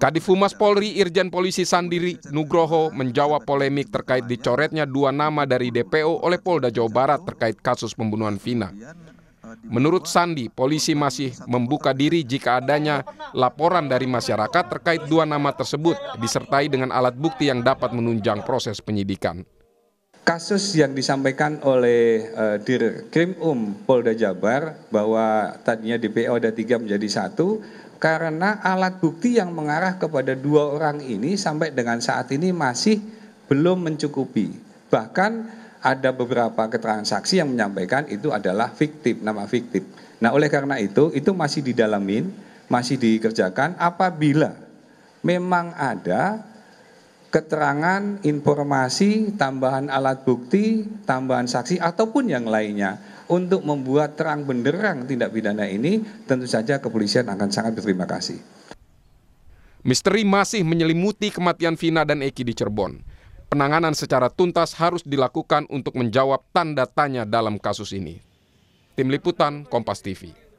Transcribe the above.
Kadifumas Polri Irjen Polisi Sandiri Nugroho menjawab polemik terkait dicoretnya dua nama dari DPO oleh Polda Jawa Barat terkait kasus pembunuhan Vina. Eh, Menurut Sandi, polisi masih membuka diri jika adanya laporan dari masyarakat terkait dua nama tersebut disertai dengan alat bukti yang dapat menunjang proses penyidikan kasus yang disampaikan oleh uh, Dirkrim Um Polda Jabar bahwa tadinya DPO ada tiga menjadi satu karena alat bukti yang mengarah kepada dua orang ini sampai dengan saat ini masih belum mencukupi. Bahkan ada beberapa keterangan saksi yang menyampaikan itu adalah fiktif, nama fiktif. Nah, oleh karena itu itu masih didalamin, masih dikerjakan apabila memang ada keterangan, informasi, tambahan alat bukti, tambahan saksi ataupun yang lainnya untuk membuat terang benderang tindak pidana ini tentu saja kepolisian akan sangat berterima kasih. Misteri masih menyelimuti kematian Vina dan Eki di Cirebon. Penanganan secara tuntas harus dilakukan untuk menjawab tanda tanya dalam kasus ini. Tim Liputan Kompas TV